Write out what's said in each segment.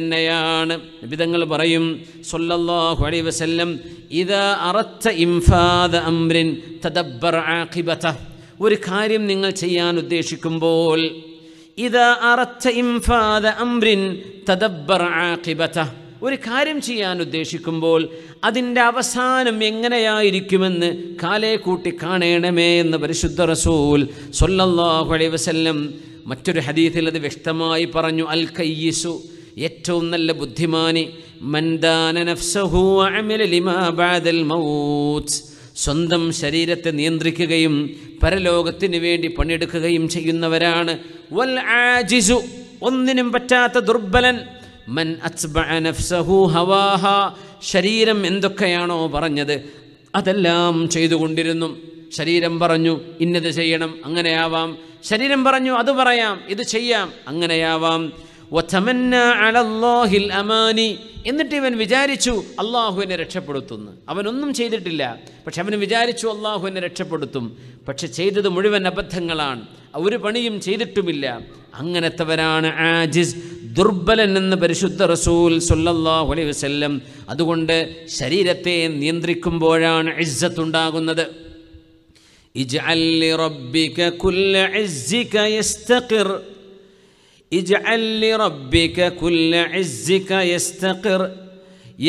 തന്നെയാണ് വിധങ്ങൾ പറയും സൊല്ലാഹു അലൈ വസല്ലം ഇത് അറച്ച ഇംഫാദ് അംരിൻ തദബ്ബർ ആഖിബത ഒരു കാര്യം നിങ്ങൾ ചെയ്യാൻ ഉദ്ദേശിക്കുമ്പോൾ ഇത് അറച്ച ഇംഫാദ് അംരിൻ തദബ്ബർ ആഖിബത ഒരു കാര്യം ചെയ്യാൻ ഉദ്ദേശിക്കുമ്പോൾ അതിൻ്റെ അവസാനം എങ്ങനെയായിരിക്കുമെന്ന് കാലെ കൂട്ടി കാണണമേ എന്ന് പരിശുദ്ധ റസൂൽ സൊല്ലാഹു അലൈ വസല്ലം മറ്റൊരു ഹദീസിൽ അത് വ്യക്തമായി പറഞ്ഞു അൽ കയ്യിസു ഏറ്റവും നല്ല ബുദ്ധിമാനി സ്വന്തം ശരീരത്തെ നിയന്ത്രിക്കുകയും പരലോകത്തിന് വേണ്ടി പണിയെടുക്കുകയും ചെയ്യുന്നവരാണ് വൽ ആജിസു ഒന്നിനും പറ്റാത്ത ദുർബലൻ മൻ നഫ്സഹു ഹവാഹ ശരീരം എന്തൊക്കെയാണോ പറഞ്ഞത് അതെല്ലാം ചെയ്തുകൊണ്ടിരുന്നു ശരീരം പറഞ്ഞു ഇന്നത് ചെയ്യണം അങ്ങനെയാവാം ശരീരം പറഞ്ഞു അത് പറയാം ഇത് ചെയ്യാം അങ്ങനെയാവാം അമാനി എന്നിട്ട് ഇവൻ വിചാരിച്ചു അള്ളാഹു എന്നെ രക്ഷപ്പെടുത്തുന്നു അവനൊന്നും ചെയ്തിട്ടില്ല പക്ഷെ അവൻ വിചാരിച്ചു അള്ളാഹു എന്നെ രക്ഷപ്പെടുത്തും പക്ഷെ ചെയ്തത് മുഴുവൻ അബദ്ധങ്ങളാണ് ഒരു പണിയും ചെയ്തിട്ടുമില്ല അങ്ങനത്തെവരാണ് ആജിസ് ദുർബലൻ എന്ന് പരിശുദ്ധ റസൂൽ സുല്ലാഹു അലൈഹി വസ്ല്ലം അതുകൊണ്ട് ശരീരത്തെ നിയന്ത്രിക്കുമ്പോഴാണ് ഇസ്സത്തുണ്ടാകുന്നത് ഇജ് അല്ലി റബ്ബിക ഇജ്അല്ലി റബ്ബിക കുല്ല ഇസ്സിക യസ്തഖിർ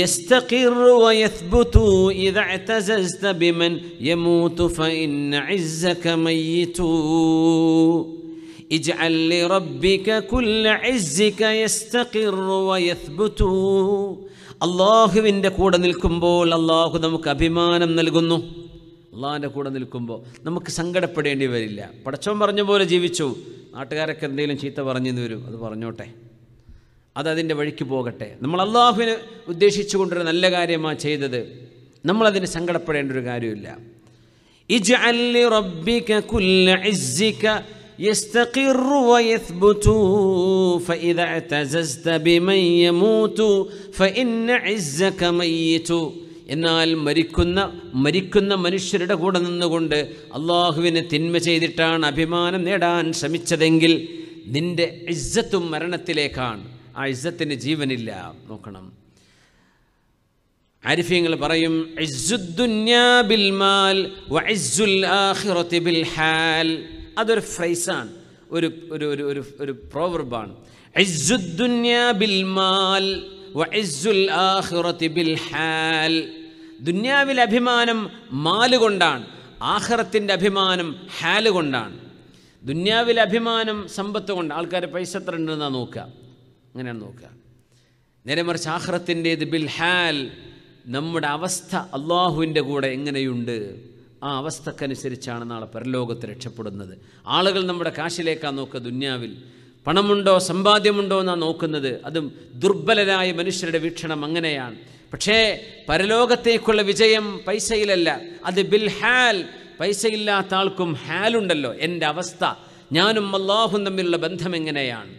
يستقر ويثبت إذا اعتززت بمن يموت فإن عزك ميت اجعل لربك كل عزك يستقر ويثبت അള്ളാഹുവിൻ്റെ കൂടെ നിൽക്കുമ്പോൾ അള്ളാഹു നമുക്ക് അഭിമാനം നൽകുന്നു അള്ളാഹിൻ്റെ കൂടെ നിൽക്കുമ്പോൾ നമുക്ക് സങ്കടപ്പെടേണ്ടി വരില്ല പടച്ചോൻ പറഞ്ഞ പോലെ ജീവിച്ചു നാട്ടുകാരൊക്കെ എന്തെങ്കിലും ചീത്ത പറഞ്ഞെന്ന് വരും അത് പറഞ്ഞോട്ടെ അതതിൻ്റെ വഴിക്ക് പോകട്ടെ നമ്മൾ അള്ളാഹുവിന് ഉദ്ദേശിച്ചു കൊണ്ടൊരു നല്ല കാര്യമാണ് ചെയ്തത് നമ്മളതിന് സങ്കടപ്പെടേണ്ട ഒരു കാര്യമില്ല ഇജ്അല്ലി ഇസ്സിക എന്നാൽ മരിക്കുന്ന മരിക്കുന്ന മനുഷ്യരുടെ കൂടെ നിന്നുകൊണ്ട് അള്ളാഹുവിനെ തിന്മ ചെയ്തിട്ടാണ് അഭിമാനം നേടാൻ ശ്രമിച്ചതെങ്കിൽ നിൻ്റെ ഇജ്ജത്തും മരണത്തിലേക്കാണ് ആ ഇജ്ജത്തിന് ജീവനില്ല നോക്കണം ആരിഫ്യങ്ങൾ പറയും അതൊരു ഫ്രൈസാണ് ഒരു ഒരു ഒരു ഒരു പ്രോവർബാണ് ബിൽമാൽ ദുന്യാവിൽ അഭിമാനം മാല് കൊണ്ടാണ് ആഹ്റത്തിൻ്റെ അഭിമാനം ഹാല് കൊണ്ടാണ് ദുന്യാവിൽ അഭിമാനം സമ്പത്ത് കൊണ്ട് ആൾക്കാർ പൈസ എത്ര ഉണ്ടെന്നാ നോക്കുക അങ്ങനെയാണ് നോക്കുക നേരെ മറിച്ച് ആഹ്റത്തിൻ്റേത് ബിൽ ഹാൽ നമ്മുടെ അവസ്ഥ അള്ളാഹുവിൻ്റെ കൂടെ എങ്ങനെയുണ്ട് ആ അവസ്ഥക്കനുസരിച്ചാണ് നാളെ പരലോകത്ത് രക്ഷപ്പെടുന്നത് ആളുകൾ നമ്മുടെ കാശിലേക്കാണ് നോക്കുക ദുന്യാവിൽ പണമുണ്ടോ സമ്പാദ്യമുണ്ടോ എന്നാണ് നോക്കുന്നത് അതും ദുർബലരായ മനുഷ്യരുടെ വീക്ഷണം അങ്ങനെയാണ് പക്ഷേ പരലോകത്തേക്കുള്ള വിജയം പൈസയിലല്ല അത് ബിൽ ഹാൽ പൈസയില്ലാത്ത ആൾക്കും ഹാലുണ്ടല്ലോ എൻ്റെ അവസ്ഥ ഞാനും അള്ളാഹും തമ്മിലുള്ള ബന്ധം എങ്ങനെയാണ്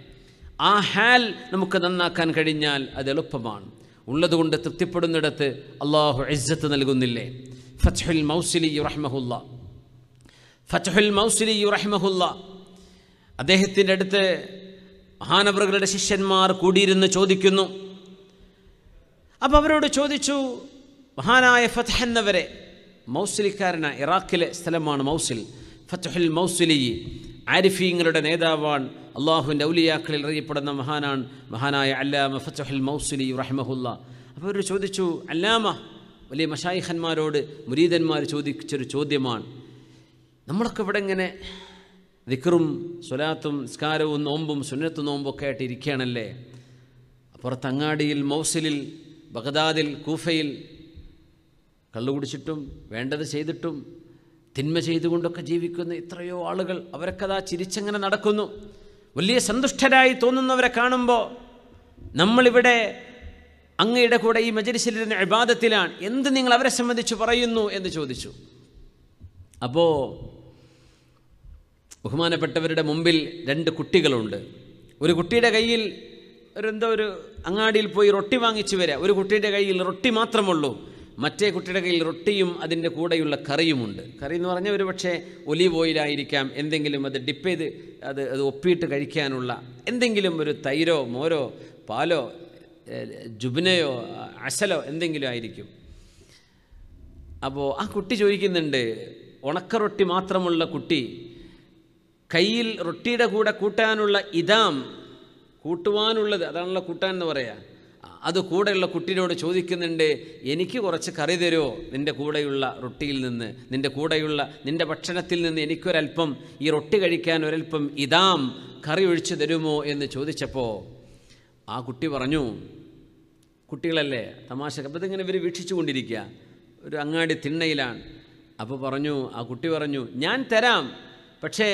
ആ ഹാൽ നമുക്ക് നന്നാക്കാൻ കഴിഞ്ഞാൽ അത് എളുപ്പമാണ് ഉള്ളതുകൊണ്ട് തൃപ്തിപ്പെടുന്നിടത്ത് അള്ളാഹു ഇജ്ജത്ത് നൽകുന്നില്ലേ ഫത്ഹുൽ മൗസിലി റഹ്മഹുല്ല ഫത്ഹുൽ മൗസിലി റഹ്മഹുല്ല അദ്ദേഹത്തിൻ്റെ അടുത്ത് മഹാനവറുകളുടെ ശിഷ്യന്മാർ കൂടിയിരുന്ന് ചോദിക്കുന്നു അപ്പോൾ അവരോട് ചോദിച്ചു മഹാനായ ഫതഹ് എന്നവരെ മൗസിലിക്കാരന ഇറാഖിലെ സ്ഥലമാണ് മൗസിൽ ഫത്തുഹുൽ മൗസിലി ആരിഫീങ്ങളുടെ നേതാവാണ് അള്ളാഹുവിൻ്റെ ഔലിയാക്കളിൽ അറിയപ്പെടുന്ന മഹാനാണ് മഹാനായ അല്ലാമ ഫത്തുഹുൽ മൗസുലി റഹ്മഹുല്ല അപ്പോൾ അവർ ചോദിച്ചു അല്ലാമ വലിയ മഷായിഖന്മാരോട് മുരീദന്മാർ ചോദിച്ചൊരു ചോദ്യമാണ് നമ്മളൊക്കെ ഇവിടെ ഇങ്ങനെ ദിക്കറും സ്വലാത്തും നിസ്കാരവും നോമ്പും സുന്നത്ത് നോമ്പൊക്കെ ആയിട്ട് ഇരിക്കുകയാണല്ലേ പുറത്തങ്ങാടിയിൽ മൗസിലിൽ ബഗദാദിൽ കൂഫയിൽ കള്ളു കുടിച്ചിട്ടും വേണ്ടത് ചെയ്തിട്ടും തിന്മ ചെയ്തുകൊണ്ടൊക്കെ ജീവിക്കുന്ന എത്രയോ ആളുകൾ അവർക്കതാ ചിരിച്ചങ്ങനെ നടക്കുന്നു വലിയ സന്തുഷ്ടരായി തോന്നുന്നവരെ കാണുമ്പോൾ നമ്മളിവിടെ അങ്ങയുടെ കൂടെ ഈ മജരിശിലിൻ്റെ അബാദത്തിലാണ് എന്ത് നിങ്ങൾ അവരെ സംബന്ധിച്ച് പറയുന്നു എന്ന് ചോദിച്ചു അപ്പോൾ ബഹുമാനപ്പെട്ടവരുടെ മുമ്പിൽ രണ്ട് കുട്ടികളുണ്ട് ഒരു കുട്ടിയുടെ കയ്യിൽ ഒരു എന്തോ ഒരു അങ്ങാടിയിൽ പോയി റൊട്ടി വാങ്ങിച്ചു വരാം ഒരു കുട്ടിയുടെ കയ്യിൽ റൊട്ടി മാത്രമുള്ളൂ മറ്റേ കുട്ടിയുടെ കയ്യിൽ റൊട്ടിയും അതിൻ്റെ കൂടെയുള്ള കറിയുമുണ്ട് കറി എന്ന് പറഞ്ഞാൽ ഒരു പക്ഷേ ഒലീവ് ഓയിലായിരിക്കാം എന്തെങ്കിലും അത് ഡിപ്പ് ചെയ്ത് അത് അത് ഒപ്പിയിട്ട് കഴിക്കാനുള്ള എന്തെങ്കിലും ഒരു തൈരോ മോരോ പാലോ ജുബിനയോ അശലോ എന്തെങ്കിലും ആയിരിക്കും അപ്പോൾ ആ കുട്ടി ചോദിക്കുന്നുണ്ട് ഉണക്കറൊട്ടി മാത്രമുള്ള കുട്ടി കയ്യിൽ റൊട്ടിയുടെ കൂടെ കൂട്ടാനുള്ള ഇതാം കൂട്ടുവാനുള്ളത് അതാണല്ലോ കൂട്ടാൻ എന്ന് പറയാ അത് കൂടെയുള്ള കുട്ടിയോട് ചോദിക്കുന്നുണ്ട് എനിക്ക് കുറച്ച് കറി തരുമോ നിൻ്റെ കൂടെയുള്ള റൊട്ടിയിൽ നിന്ന് നിൻ്റെ കൂടെയുള്ള നിൻ്റെ ഭക്ഷണത്തിൽ നിന്ന് എനിക്കൊരൽപ്പം ഈ റൊട്ടി കഴിക്കാൻ ഒരൽപ്പം ഇതാം കറി ഒഴിച്ചു തരുമോ എന്ന് ചോദിച്ചപ്പോൾ ആ കുട്ടി പറഞ്ഞു കുട്ടികളല്ലേ തമാശ അപ്പം ഇതിങ്ങനെ ഇവർ വീക്ഷിച്ചു കൊണ്ടിരിക്കുക ഒരു അങ്ങാടി തിണ്ണയിലാണ് അപ്പോൾ പറഞ്ഞു ആ കുട്ടി പറഞ്ഞു ഞാൻ തരാം പക്ഷേ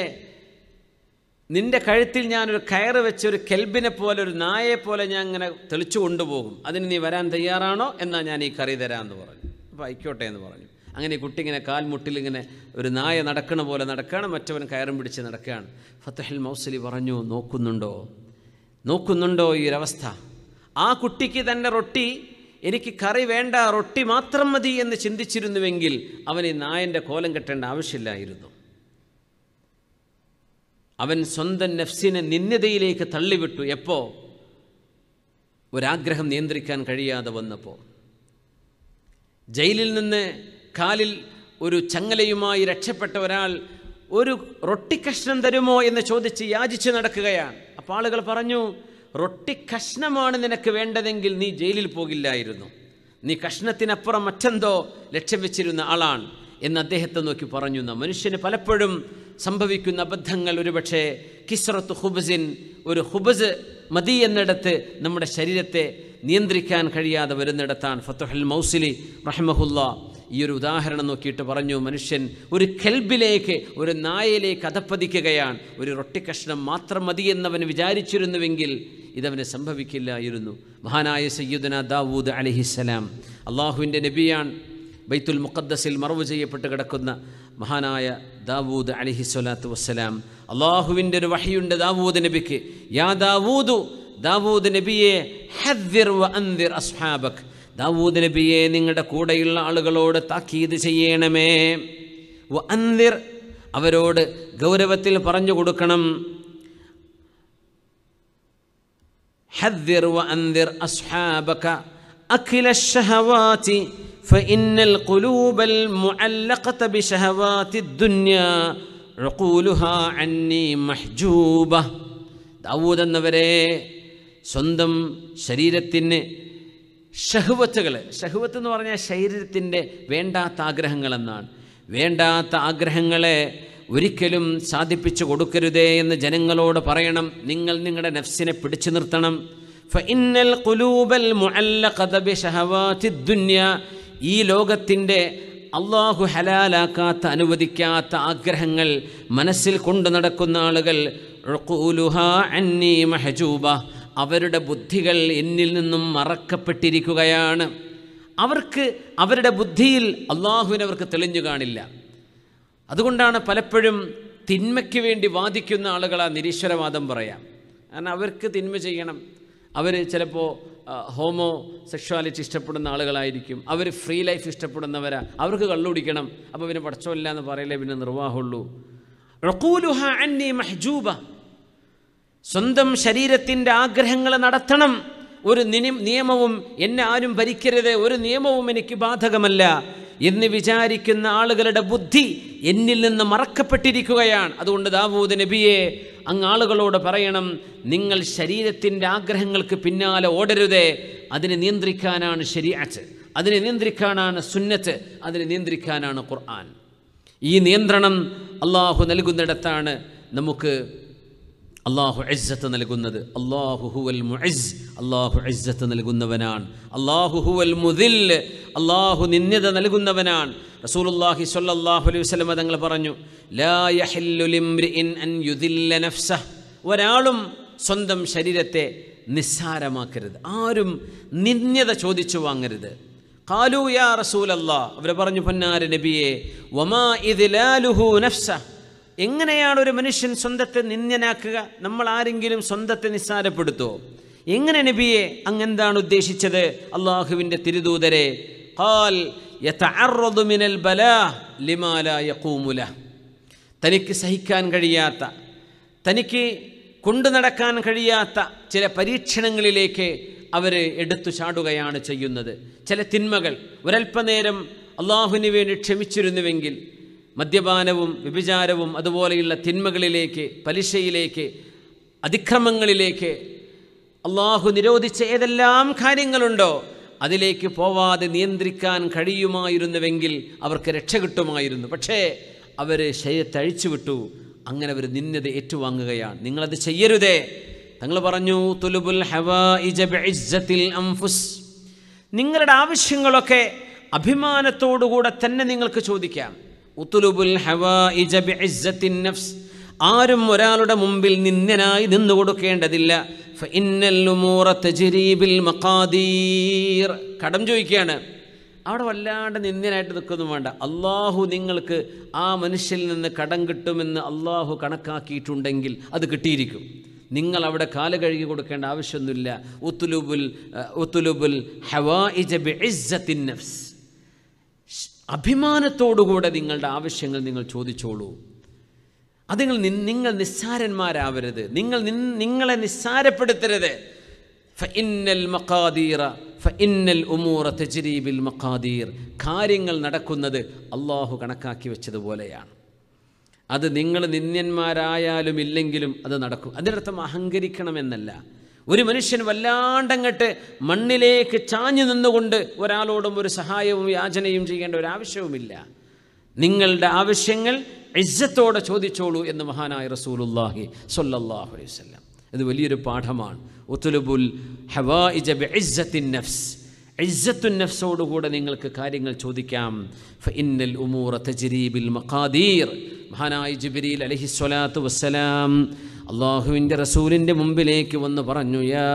നിന്റെ കഴുത്തിൽ ഞാനൊരു കയറ് വെച്ച് ഒരു കെൽബിനെ പോലെ ഒരു നായയെ പോലെ ഞാൻ ഇങ്ങനെ തെളിച്ചു കൊണ്ടുപോകും അതിന് നീ വരാൻ തയ്യാറാണോ എന്നാൽ ഞാൻ ഈ കറി തരാമെന്ന് പറഞ്ഞു അപ്പോൾ ആയിക്കോട്ടെ എന്ന് പറഞ്ഞു അങ്ങനെ കുട്ടി ഇങ്ങനെ കാൽമുട്ടിൽ ഇങ്ങനെ ഒരു നായ നടക്കണ പോലെ നടക്കുകയാണ് മറ്റവൻ കയറും പിടിച്ച് നടക്കുകയാണ് ഫത്തഹിൽ മൗസലി പറഞ്ഞു നോക്കുന്നുണ്ടോ നോക്കുന്നുണ്ടോ ഈ ഒരവസ്ഥ ആ കുട്ടിക്ക് തൻ്റെ റൊട്ടി എനിക്ക് കറി വേണ്ട റൊട്ടി മാത്രം മതി എന്ന് ചിന്തിച്ചിരുന്നുവെങ്കിൽ അവന് നായൻ്റെ കോലം കെട്ടേണ്ട ആവശ്യമില്ലായിരുന്നു അവൻ സ്വന്തം നഫ്സിനെ നിന്ദതയിലേക്ക് തള്ളിവിട്ടു എപ്പോൾ ഒരാഗ്രഹം നിയന്ത്രിക്കാൻ കഴിയാതെ വന്നപ്പോൾ ജയിലിൽ നിന്ന് കാലിൽ ഒരു ചങ്ങലയുമായി രക്ഷപ്പെട്ട ഒരാൾ ഒരു റൊട്ടിക്കഷ്ണം തരുമോ എന്ന് ചോദിച്ച് യാചിച്ച് നടക്കുകയാണ് അപ്പോൾ ആളുകൾ പറഞ്ഞു റൊട്ടിക്കഷ്ണമാണ് നിനക്ക് വേണ്ടതെങ്കിൽ നീ ജയിലിൽ പോകില്ലായിരുന്നു നീ കഷ്ണത്തിനപ്പുറം മറ്റെന്തോ ലക്ഷ്യം വെച്ചിരുന്ന ആളാണ് എന്ന് അദ്ദേഹത്തെ നോക്കി പറഞ്ഞു എന്ന മനുഷ്യന് പലപ്പോഴും സംഭവിക്കുന്ന അബദ്ധങ്ങൾ ഒരുപക്ഷെ കിസ്റത്ത് ഹുബസിൻ ഒരു ഹുബസ് മതി എന്നിടത്ത് നമ്മുടെ ശരീരത്തെ നിയന്ത്രിക്കാൻ കഴിയാതെ വരുന്നിടത്താണ് ഫത്തുഹൽ മൗസിലി റഹ്മഹുല്ല ഈ ഒരു ഉദാഹരണം നോക്കിയിട്ട് പറഞ്ഞു മനുഷ്യൻ ഒരു കെൽബിലേക്ക് ഒരു നായയിലേക്ക് അധപ്പതിക്കുകയാണ് ഒരു റൊട്ടിക്കഷ്ണം മാത്രം മതി എന്നവൻ വിചാരിച്ചിരുന്നുവെങ്കിൽ ഇതവന് സംഭവിക്കില്ലായിരുന്നു മഹാനായ സയ്യുദന ദാവൂദ് അലഹിസ്സലാം അള്ളാഹുവിൻ്റെ നബിയാണ് ബൈത്തുൽ മുഖദ്ദസിൽ മറവ് ചെയ്യപ്പെട്ട് കിടക്കുന്ന മഹാനായ ദാവൂദ് അലിഹി സ്വലാത്തു വസ്സലാം അള്ളാഹുവിൻ്റെ ഒരു വഹിയുണ്ട് ദാവൂദ് നബിക്ക് യാ ദാവൂദു ദാവൂദ് നബിയെ ഹദ്ദിർ വ അന്ദിർ അസ്ഹാബക് ദാവൂദ് നബിയെ നിങ്ങളുടെ കൂടെയുള്ള ആളുകളോട് താക്കീത് ചെയ്യണമേ വ അന്തിർ അവരോട് ഗൗരവത്തിൽ പറഞ്ഞു കൊടുക്കണം ഹദ്ദിർ വ അന്തിർ അസ്ഹാബക അഖില ഷഹവാതി فإن القلوب المعلقة بشهوات الدنيا عقولها عني محجوبة ദാവൂദ് എന്നവരെ സ്വന്തം ശരീരത്തിന് ഷഹ്വത്തുകൾ ഷഹ്വത്ത് എന്ന് പറഞ്ഞാൽ ശരീരത്തിൻ്റെ വേണ്ടാത്ത ആഗ്രഹങ്ങളെന്നാണ് വേണ്ടാത്ത ആഗ്രഹങ്ങളെ ഒരിക്കലും സാധിപ്പിച്ചു കൊടുക്കരുതേ എന്ന് ജനങ്ങളോട് പറയണം നിങ്ങൾ നിങ്ങളുടെ നഫ്സിനെ പിടിച്ചു നിർത്തണം ഫഇന്നൽ കുലൂബൽ ദുന്യ ഈ ലോകത്തിൻ്റെ അള്ളാഹു ഹലാലാക്കാത്ത അനുവദിക്കാത്ത ആഗ്രഹങ്ങൾ മനസ്സിൽ കൊണ്ടു നടക്കുന്ന ആളുകൾ അന്നി മഹജൂബ അവരുടെ ബുദ്ധികൾ എന്നിൽ നിന്നും മറക്കപ്പെട്ടിരിക്കുകയാണ് അവർക്ക് അവരുടെ ബുദ്ധിയിൽ അള്ളാഹുവിനെ അവർക്ക് തെളിഞ്ഞു കാണില്ല അതുകൊണ്ടാണ് പലപ്പോഴും തിന്മയ്ക്ക് വേണ്ടി വാദിക്കുന്ന ആളുകൾ ആ നിരീശ്വരവാദം പറയാം കാരണം അവർക്ക് തിന്മ ചെയ്യണം അവർ ചിലപ്പോൾ ഹോമോ സെക്ഷുവാലിറ്റി ഇഷ്ടപ്പെടുന്ന ആളുകളായിരിക്കും അവർ ഫ്രീ ലൈഫ് ഇഷ്ടപ്പെടുന്നവരാ അവർക്ക് കള്ളുടിക്കണം അപ്പോൾ പിന്നെ പഠിച്ചമില്ല എന്ന് പറയലേ പിന്നെ നിർവാഹമുള്ളൂ റക്കൂലുഹ അന്നി മഹ്ജൂബ സ്വന്തം ശരീരത്തിൻ്റെ ആഗ്രഹങ്ങൾ നടത്തണം ഒരു നിയമവും എന്നെ ആരും ഭരിക്കരുത് ഒരു നിയമവും എനിക്ക് ബാധകമല്ല എന്ന് വിചാരിക്കുന്ന ആളുകളുടെ ബുദ്ധി എന്നിൽ നിന്ന് മറക്കപ്പെട്ടിരിക്കുകയാണ് അതുകൊണ്ട് ദാവൂദ് നബിയെ അങ്ങ് ആളുകളോട് പറയണം നിങ്ങൾ ശരീരത്തിൻ്റെ ആഗ്രഹങ്ങൾക്ക് പിന്നാലെ ഓടരുതേ അതിനെ നിയന്ത്രിക്കാനാണ് ശരിയാച്ച് അതിനെ നിയന്ത്രിക്കാനാണ് സുന്നത്ത് അതിനെ നിയന്ത്രിക്കാനാണ് ഖുർആൻ ഈ നിയന്ത്രണം അള്ളാഹു നൽകുന്നിടത്താണ് നമുക്ക് അള്ളാഹു അജ്ജത്ത് നൽകുന്നത് അള്ളാഹു ഹുവൽ അള്ളാഹു അജ്ജത്ത് നൽകുന്നവനാണ് അള്ളാഹു ഹുവൽ അള്ളാഹു നിന്ദ്യത നൽകുന്നവനാണ് റസൂലുള്ളാഹി സ്വല്ലല്ലാഹു അലൈഹി വസല്ലം തങ്ങൾ പറഞ്ഞു ലാ യഹില്ലു ലിംരിഇൻ അൻ യുദില്ല നഫ്സ ഒരാളും സ്വന്തം ശരീരത്തെ നിസ്സാരമാക്കരുത് ആരും നിന്ദ്യത ചോദിച്ചു വാങ്ങരുത് ഖാലു യാ റസൂലല്ലാ അവർ പറഞ്ഞു പൊന്നാര നബിയെ വമാ ഇതിലാലുഹു നഫ്സ എങ്ങനെയാണ് ഒരു മനുഷ്യൻ സ്വന്തത്തെ നിന്ദ്യനാക്കുക നമ്മൾ ആരെങ്കിലും സ്വന്തത്തെ നിസ്സാരപ്പെടുത്തോ എങ്ങനെ നബിയെ അങ്ങെന്താണ് ഉദ്ദേശിച്ചത് അള്ളാഹുവിൻ്റെ തിരുദൂതരെ ഖാൽ യഥഅറുമിനൽ ബല ലിമാല യക്കൂമുല തനിക്ക് സഹിക്കാൻ കഴിയാത്ത തനിക്ക് കൊണ്ടു നടക്കാൻ കഴിയാത്ത ചില പരീക്ഷണങ്ങളിലേക്ക് അവർ എടുത്തു ചാടുകയാണ് ചെയ്യുന്നത് ചില തിന്മകൾ ഒരൽപ്പനേരം അള്ളാഹുവിന് വേണ്ടി ക്ഷമിച്ചിരുന്നുവെങ്കിൽ മദ്യപാനവും വ്യഭിചാരവും അതുപോലെയുള്ള തിന്മകളിലേക്ക് പലിശയിലേക്ക് അതിക്രമങ്ങളിലേക്ക് അള്ളാഹു നിരോധിച്ച ഏതെല്ലാം കാര്യങ്ങളുണ്ടോ അതിലേക്ക് പോവാതെ നിയന്ത്രിക്കാൻ കഴിയുമായിരുന്നുവെങ്കിൽ അവർക്ക് രക്ഷ കിട്ടുമായിരുന്നു പക്ഷേ അവർ ശയത്തഴിച്ചു വിട്ടു അങ്ങനെ അവർ നിന്നത് ഏറ്റുവാങ്ങുകയാണ് നിങ്ങളത് ചെയ്യരുതേ തങ്ങൾ പറഞ്ഞു തുലുബുൽ അംഫുസ് നിങ്ങളുടെ ആവശ്യങ്ങളൊക്കെ അഭിമാനത്തോടുകൂടെ തന്നെ നിങ്ങൾക്ക് ചോദിക്കാം ഉത്തുലുബുൽ നഫ്സ് ആരും ഒരാളുടെ മുമ്പിൽ നിന്ദനായി നിന്നു കൊടുക്കേണ്ടതില്ല കടം ചോദിക്കുകയാണ് അവിടെ വല്ലാണ്ട് നിന്ദനായിട്ട് നിൽക്കുന്നു വേണ്ട അള്ളാഹു നിങ്ങൾക്ക് ആ മനുഷ്യനിൽ നിന്ന് കടം കിട്ടുമെന്ന് അള്ളാഹു കണക്കാക്കിയിട്ടുണ്ടെങ്കിൽ അത് കിട്ടിയിരിക്കും നിങ്ങൾ അവിടെ കാല കഴുകി കൊടുക്കേണ്ട ആവശ്യമൊന്നുമില്ല ഉത്തുലുബുൽ ഉത്തുലുബുൽ അഭിമാനത്തോടുകൂടെ നിങ്ങളുടെ ആവശ്യങ്ങൾ നിങ്ങൾ ചോദിച്ചോളൂ അത് നിങ്ങൾ നിങ്ങൾ നിസ്സാരന്മാരാവരുത് നിങ്ങൾ നിങ്ങളെ നിസ്സാരപ്പെടുത്തരുത് ഫഇന്നൽ മഖാദീറ ഫഇന്നൽ ഉമൂറ തജരീബിൽ മഖാദീർ കാര്യങ്ങൾ നടക്കുന്നത് അള്ളാഹു കണക്കാക്കി വെച്ചതുപോലെയാണ് അത് നിങ്ങൾ നിന്ദന്മാരായാലും ഇല്ലെങ്കിലും അത് നടക്കും അതിനർത്ഥം അഹങ്കരിക്കണമെന്നല്ല ഒരു മനുഷ്യൻ വല്ലാണ്ടങ്ങട്ട് മണ്ണിലേക്ക് ചാഞ്ഞു നിന്നുകൊണ്ട് ഒരാളോടും ഒരു സഹായവും യാചനയും ചെയ്യേണ്ട ഒരാവശ്യവുമില്ല നിങ്ങളുടെ ആവശ്യങ്ങൾ ഇജ്ജത്തോടെ ചോദിച്ചോളൂ എന്ന് മഹാനായ റസൂലുല്ലാഹി സൊല്ലാഹു അലൈഹി വല്ലം ഇത് വലിയൊരു പാഠമാണ് ഉത്തുലുബുൽ ഹവാ ഇജബ് നഫ്സ് ഇസ്സത്തുൻ നഫ്സോടുകൂടെ നിങ്ങൾക്ക് കാര്യങ്ങൾ ചോദിക്കാം ഇന്നൽ ഉമൂറ തജരീബിൽ മഖാദീർ മഹാനായ ജിബിരിൽ അലഹി സ്വലാത്തു വസ്സലാം അള്ളാഹുവിൻ്റെ റസൂലിൻ്റെ മുമ്പിലേക്ക് വന്ന് പറഞ്ഞു യാ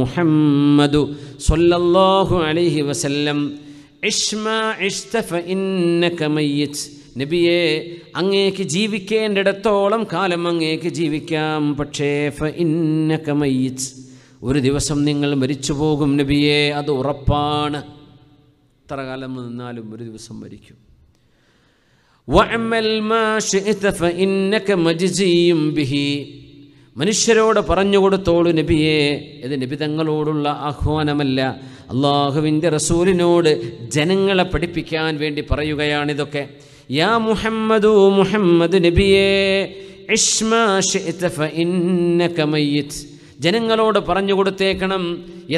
മുഹമ്മദു സൊല്ലാഹു അലഹി വസല്ലം നബിയെ അങ്ങേക്ക് ജീവിക്കേണ്ടിടത്തോളം കാലം അങ്ങേക്ക് ജീവിക്കാം പക്ഷേ ഇന്നക്കമയ്യത്ത് ഒരു ദിവസം നിങ്ങൾ മരിച്ചു പോകും നബിയെ അത് ഉറപ്പാണ് ഇത്ര കാലം നിന്നാലും ഒരു ദിവസം മരിക്കും വഅമൽ മാ ഷിഇത ഫഇന്നക മജ്സിയും ബിഹി മനുഷ്യരോട് പറഞ്ഞു കൊടുത്തോളൂ നബിയെ ഇത് നബി തങ്ങളോടുള്ള ആഹ്വാനമല്ല അള്ളാഹുവിൻ്റെ റസൂലിനോട് ജനങ്ങളെ പഠിപ്പിക്കാൻ വേണ്ടി പറയുകയാണിതൊക്കെ യാ മുഹമ്മദു മുഹമ്മദ് നബിയേ ജനങ്ങളോട് പറഞ്ഞു കൊടുത്തേക്കണം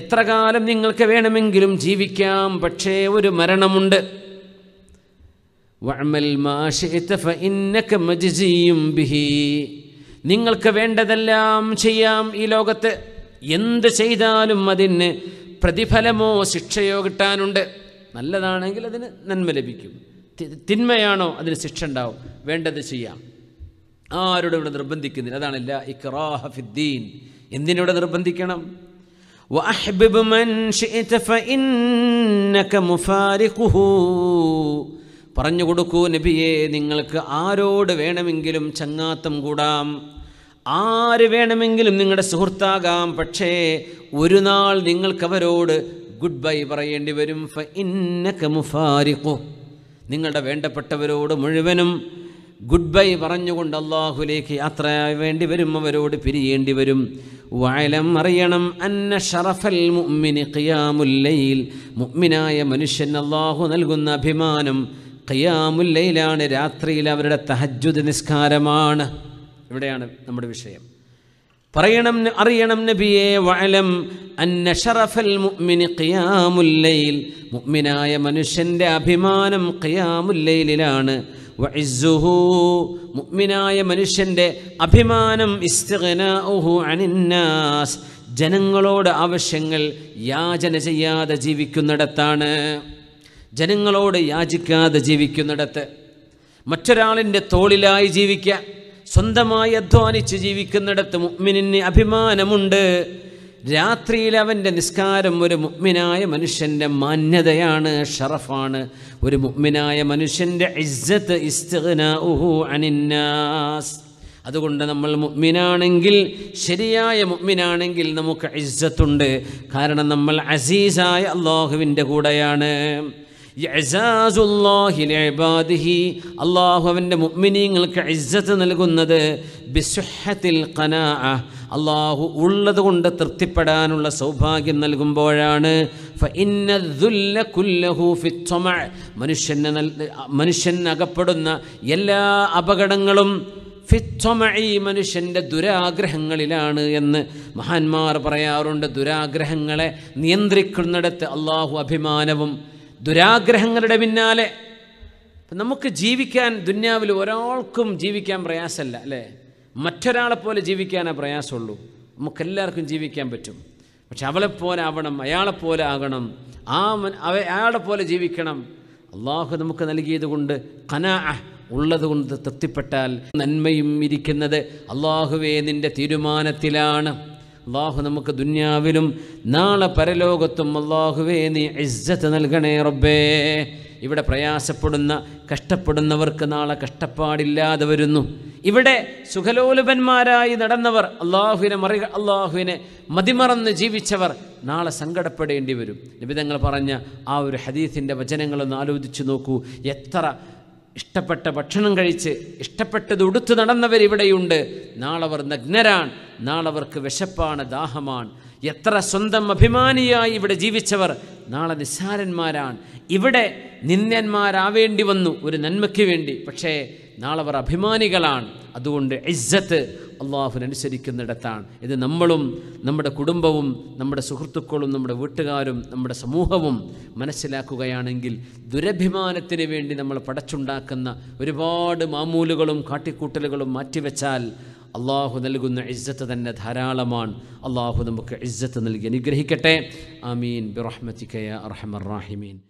എത്ര കാലം നിങ്ങൾക്ക് വേണമെങ്കിലും ജീവിക്കാം പക്ഷേ ഒരു മരണമുണ്ട് വഅമൽ മാ ബിഹി നിങ്ങൾക്ക് വേണ്ടതെല്ലാം ചെയ്യാം ഈ ലോകത്ത് എന്ത് ചെയ്താലും അതിന് പ്രതിഫലമോ ശിക്ഷയോ കിട്ടാനുണ്ട് നല്ലതാണെങ്കിൽ അതിന് നന്മ ലഭിക്കും തിന്മയാണോ അതിന് ശിക്ഷ ഉണ്ടാവും വേണ്ടത് ചെയ്യാം ആരോടും ഇവിടെ നിർബന്ധിക്കുന്നില്ല അതാണ് എല്ലാ ഇക്റാഹഫിദ്ദീൻ എന്തിനോട് നിർബന്ധിക്കണം وأحبب മൻ ഷിഇത ഫഇന്നക മുഫാരിഖുഹു പറഞ്ഞു കൊടുക്കൂ നബിയെ നിങ്ങൾക്ക് ആരോട് വേണമെങ്കിലും ചങ്ങാത്തം കൂടാം ആര് വേണമെങ്കിലും നിങ്ങളുടെ സുഹൃത്താകാം പക്ഷേ ഒരു നാൾ നിങ്ങൾക്കവരോട് ഗുഡ് ബൈ പറയേണ്ടി വരും ഫ മുഫാരിഖു നിങ്ങളുടെ വേണ്ടപ്പെട്ടവരോട് മുഴുവനും ഗുഡ് ബൈ പറഞ്ഞുകൊണ്ട് അള്ളാഹുലേക്ക് യാത്ര വേണ്ടി വരും അവരോട് പിരിയേണ്ടി വരും വായലം അറിയണം അന്ന ഷറഫൽ മുഅ്മിനി ലൈൽ മുഅ്മിനായ മനുഷ്യൻ അള്ളാഹു നൽകുന്ന അഭിമാനം ഖിയാമുല്ലയിലാണ് രാത്രിയിൽ അവരുടെ തഹജ്ജുദ് നിസ്കാരമാണ് ഇവിടെയാണ് നമ്മുടെ വിഷയം പറയണം അറിയണം നബിയെ വഅലം അന്ന ഷറഫൽ മുഅ്മിനി ഖിയാമുല്ലൈൽ മുഅ്മിനായ മനുഷ്യന്റെ അഭിമാനം ഖിയാമുല്ലൈലിലാണ് വഇസ്സുഹു മുഅ്മിനായ മനുഷ്യന്റെ അഭിമാനം ഇസ്തിഗ്നാഉഹു അനിന്നാസ് ജനങ്ങളോട് ആവശ്യങ്ങൾ യാചന ചെയ്യാതെ ജീവിക്കുന്നിടത്താണ് ജനങ്ങളോട് യാചിക്കാതെ ജീവിക്കുന്നിടത്ത് മറ്റൊരാളിൻ്റെ തോളിലായി ജീവിക്കുക സ്വന്തമായി അധ്വാനിച്ച് ജീവിക്കുന്നിടത്ത് മുഗ്മിനിന് അഭിമാനമുണ്ട് രാത്രിയിൽ അവൻ്റെ നിസ്കാരം ഒരു മുഗ്മിനായ മനുഷ്യൻ്റെ മാന്യതയാണ് ഷറഫാണ് ഒരു മുഗ്മിനായ മനുഷ്യൻ്റെ ഇസ്സത്ത് അനിന്നാസ് അതുകൊണ്ട് നമ്മൾ മുഗ്മിനാണെങ്കിൽ ശരിയായ മുഗ്മിനാണെങ്കിൽ നമുക്ക് ഇസ്സത്തുണ്ട് കാരണം നമ്മൾ അസീസായ അള്ളാഹുവിൻ്റെ കൂടെയാണ് അള്ളാഹു അവൻ്റെ മുഗ്മിനീങ്ങൾക്ക് ഇജ്ജത്ത് നൽകുന്നത് ബിസുഹത്തിൽ കനാ അള്ളാഹു ഉള്ളത് കൊണ്ട് തൃപ്തിപ്പെടാനുള്ള സൗഭാഗ്യം നൽകുമ്പോഴാണ് മനുഷ്യന് മനുഷ്യന് അകപ്പെടുന്ന എല്ലാ അപകടങ്ങളും ഫിത്വമഴി മനുഷ്യൻ്റെ ദുരാഗ്രഹങ്ങളിലാണ് എന്ന് മഹാന്മാർ പറയാറുണ്ട് ദുരാഗ്രഹങ്ങളെ നിയന്ത്രിക്കുന്നിടത്ത് അള്ളാഹു അഭിമാനവും ദുരാഗ്രഹങ്ങളുടെ പിന്നാലെ നമുക്ക് ജീവിക്കാൻ ദുന്യാവിൽ ഒരാൾക്കും ജീവിക്കാൻ പ്രയാസമല്ല അല്ലേ മറ്റൊരാളെപ്പോലെ ജീവിക്കാനേ പ്രയാസമുള്ളൂ നമുക്കെല്ലാവർക്കും ജീവിക്കാൻ പറ്റും പക്ഷെ അവളെപ്പോലെ ആവണം അയാളെപ്പോലെ ആകണം ആ മൻ അവ അയാളെ പോലെ ജീവിക്കണം അള്ളാഹു നമുക്ക് നൽകിയതുകൊണ്ട് കനാ ഉള്ളതുകൊണ്ട് തൃപ്തിപ്പെട്ടാൽ നന്മയും ഇരിക്കുന്നത് അള്ളാഹുവേ നിൻ്റെ തീരുമാനത്തിലാണ് അള്ളാഹു നമുക്ക് ദുന്യാവിലും നാളെ പരലോകത്തും അള്ളാഹുവേ നീ ഇജ്ജത്ത് നൽകണേ റബ്ബേ ഇവിടെ പ്രയാസപ്പെടുന്ന കഷ്ടപ്പെടുന്നവർക്ക് നാളെ കഷ്ടപ്പാടില്ലാതെ വരുന്നു ഇവിടെ സുഖലോലുപന്മാരായി നടന്നവർ അള്ളാഹുവിനെ മറി അള്ളാഹുവിനെ മതിമറന്ന് ജീവിച്ചവർ നാളെ സങ്കടപ്പെടേണ്ടി വരും നിബിതങ്ങൾ പറഞ്ഞ ആ ഒരു ഹദീഫിൻ്റെ വചനങ്ങളൊന്ന് ആലോചിച്ചു നോക്കൂ എത്ര ഇഷ്ടപ്പെട്ട ഭക്ഷണം കഴിച്ച് ഇഷ്ടപ്പെട്ടത് ഉടുത്തു നടന്നവരിവിടെയുണ്ട് നാളവർ നഗ്നരാണ് നാളവർക്ക് വിശപ്പാണ് ദാഹമാണ് എത്ര സ്വന്തം അഭിമാനിയായി ഇവിടെ ജീവിച്ചവർ നാളെ നിസ്സാരന്മാരാണ് ഇവിടെ നിന്ദ്യന്മാരാവേണ്ടി വന്നു ഒരു നന്മയ്ക്ക് വേണ്ടി പക്ഷേ നാളവർ അഭിമാനികളാണ് അതുകൊണ്ട് ഇജ്ജത്ത് അള്ളാഹുവിനനുസരിക്കുന്നിടത്താണ് ഇത് നമ്മളും നമ്മുടെ കുടുംബവും നമ്മുടെ സുഹൃത്തുക്കളും നമ്മുടെ വീട്ടുകാരും നമ്മുടെ സമൂഹവും മനസ്സിലാക്കുകയാണെങ്കിൽ ദുരഭിമാനത്തിന് വേണ്ടി നമ്മൾ പടച്ചുണ്ടാക്കുന്ന ഒരുപാട് മാമൂലുകളും കാട്ടിക്കൂട്ടലുകളും മാറ്റിവെച്ചാൽ അള്ളാഹു നൽകുന്ന ഇജ്ജത്ത് തന്നെ ധാരാളമാണ് അള്ളാഹു നമുക്ക് ഇജ്ജത്ത് നൽകി അനുഗ്രഹിക്കട്ടെ ആമീൻ ബിറഹ്മത്തിക്കയ അർഹമർ